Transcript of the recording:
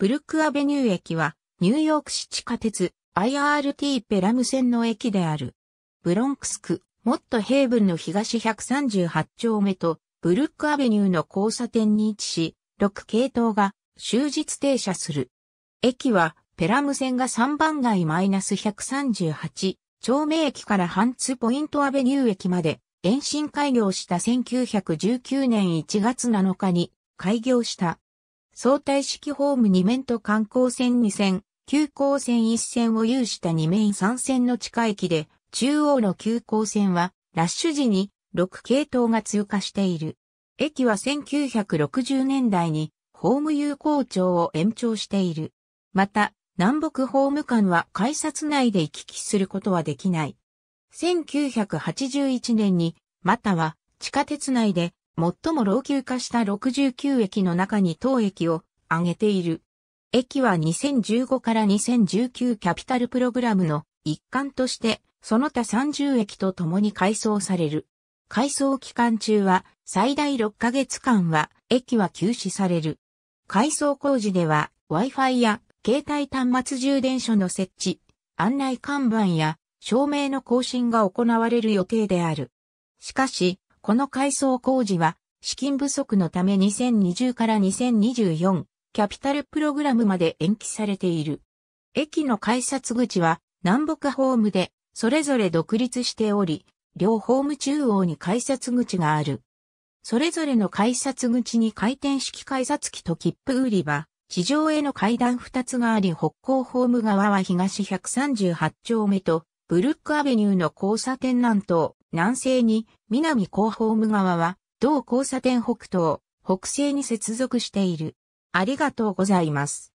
ブルックアベニュー駅は、ニューヨーク市地下鉄 IRT ペラム線の駅である。ブロンクス区、モットヘイブンの東138丁目と、ブルックアベニューの交差点に位置し、6系統が終日停車する。駅は、ペラム線が3番街マイナス -138 丁目駅からハンツポイントアベニュー駅まで延伸開業した1919年1月7日に開業した相対式ホーム2面と観光線2線、急行線1線を有した2面3線の地下駅で、中央の急行線は、ラッシュ時に6系統が通過している。駅は1960年代にホーム有効庁を延長している。また、南北ホーム間は改札内で行き来することはできない。1981年に、または地下鉄内で最も老朽化した69駅の中に当駅を挙げている。駅は2015から2019キャピタルプログラムの一環として、その他30駅と共に改装される。改装期間中は最大6ヶ月間は駅は休止される。改装工事では Wi-Fi や携帯端末充電所の設置、案内看板や照明の更新が行われる予定である。しかし、この改装工事は、資金不足のため2020から2024キャピタルプログラムまで延期されている。駅の改札口は南北ホームでそれぞれ独立しており、両ホーム中央に改札口がある。それぞれの改札口に回転式改札機と切符売り場、地上への階段2つがあり北港ホーム側は東138丁目とブルックアベニューの交差点南東、南西に南広報務川は同交差点北東、北西に接続している。ありがとうございます。